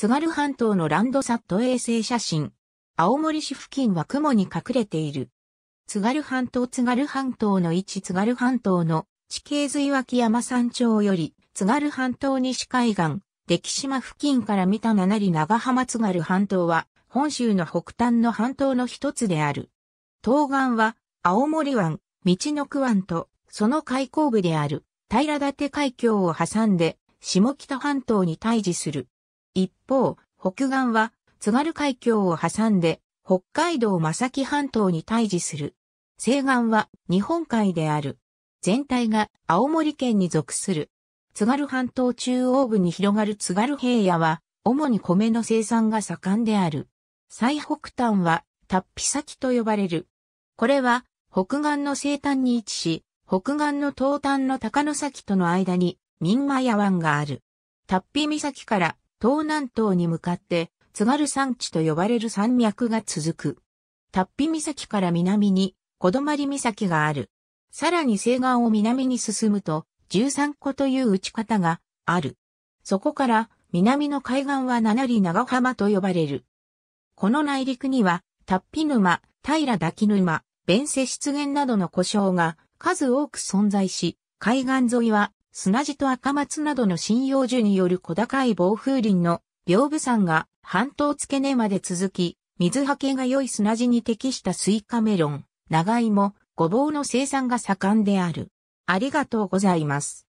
津軽半島のランドサット衛星写真。青森市付近は雲に隠れている。津軽半島津軽半島の位置津軽半島の地形随脇山山頂より津軽半島西海岸、出来島付近から見た七里長浜津軽半島は本州の北端の半島の一つである。東岸は青森湾、道の区湾とその海口部である平立海峡を挟んで下北半島に対峙する。一方、北岸は津軽海峡を挟んで北海道正木半島に対峙する。西岸は日本海である。全体が青森県に属する。津軽半島中央部に広がる津軽平野は、主に米の生産が盛んである。最北端は、ッピ先と呼ばれる。これは、北岸の西端に位置し、北岸の東端の高野崎との間に、民間屋湾がある。ッピ岬から東南東に向かって、津軽山地と呼ばれる山脈が続く。タッピ岬から南に、小泊岬がある。さらに西岸を南に進むと、13個という打ち方がある。そこから、南の海岸は七里長浜と呼ばれる。この内陸には、タッピ沼、平滝沼、弁瀬湿原などの湖沼が数多く存在し、海岸沿いは砂地と赤松などの針葉樹による小高い防風林の屏風山が半島付け根まで続き、水はけが良い砂地に適したスイカメロン、長芋、ごぼうの生産が盛んである。ありがとうございます。